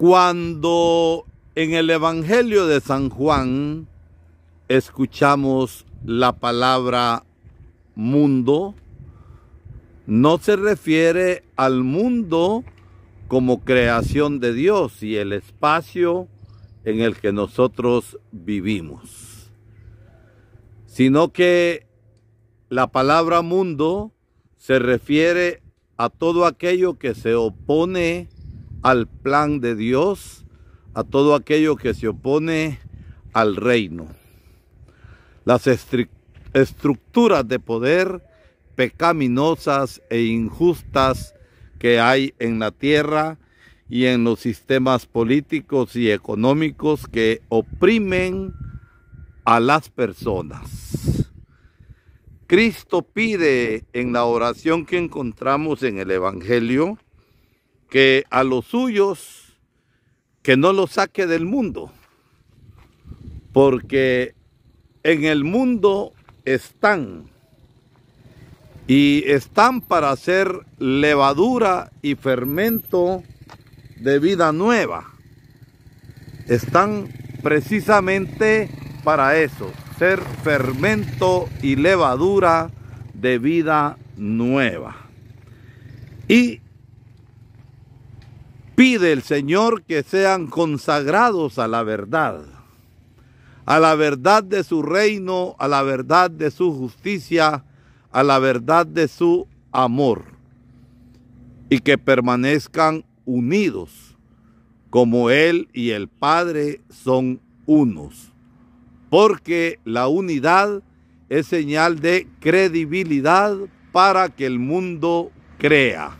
Cuando en el Evangelio de San Juan escuchamos la palabra mundo, no se refiere al mundo como creación de Dios y el espacio en el que nosotros vivimos, sino que la palabra mundo se refiere a todo aquello que se opone al plan de Dios, a todo aquello que se opone al reino. Las estructuras de poder pecaminosas e injustas que hay en la tierra y en los sistemas políticos y económicos que oprimen a las personas. Cristo pide en la oración que encontramos en el Evangelio, que a los suyos que no los saque del mundo, porque en el mundo están y están para hacer levadura y fermento de vida nueva. Están precisamente para eso, ser fermento y levadura de vida nueva. Y pide el Señor que sean consagrados a la verdad, a la verdad de su reino, a la verdad de su justicia, a la verdad de su amor, y que permanezcan unidos como Él y el Padre son unos, porque la unidad es señal de credibilidad para que el mundo crea.